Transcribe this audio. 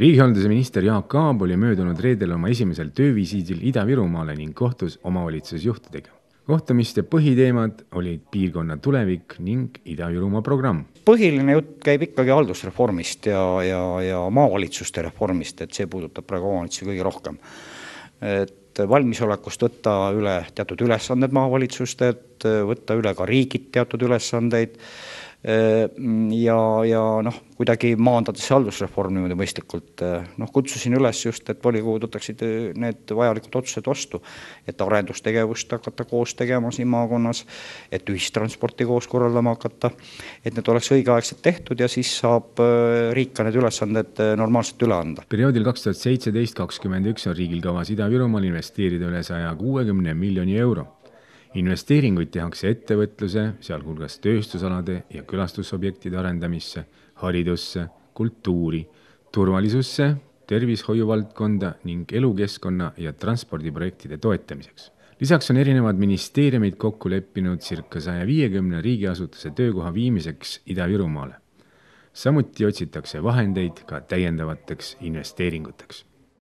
riigihalduse minister Jaak Aab oli möödunud reedel oma esimesel töövisiidil Ida-Virumaale ning kohtus omavalitsusjuhtidega. kohtumiste põhiteemad olid piirkonna tulevik ning Ida-Virumaa programm. põhiline jutt käib ikkagi haldusreformist ja, ja, ja maavalitsuste reformist, et see puudutab praegu omavalitsusi kõige rohkem. et valmisolekust võtta üle teatud ülesanded maavalitsustel, võtta üle ka riigid teatud ülesandeid Äh, ja, ja noh, kuidagi maandada see haldusreform niimoodi mõistlikult. Äh, noh, kutsusin üles just, et volikogud võtaksid äh, need vajalikud otsused vastu, et arendustegevust hakata koos tegema siin maakonnas, et ühistransporti koos korraldama hakata, et need oleks õigeaegselt tehtud ja siis saab riik ka need ülesanded normaalselt üle anda. perioodil kaks tuhat seitseteist, kakskümmend üks on riigil kavas Ida-Virumaal investeerida üle saja kuuekümne miljoni euro investeeringuid tehakse ettevõtluse, sealhulgas tööstusalade ja külastusobjektide arendamisse, haridusse, kultuuri, turvalisusse, tervishoiuvaldkonda ning elukeskkonna ja transpordiprojektide toetamiseks. lisaks on erinevad ministeeriumid kokku leppinud circa saja viiekümne riigiasutuse töökoha viimiseks Ida-Virumaale. samuti otsitakse vahendeid ka täiendavateks investeeringuteks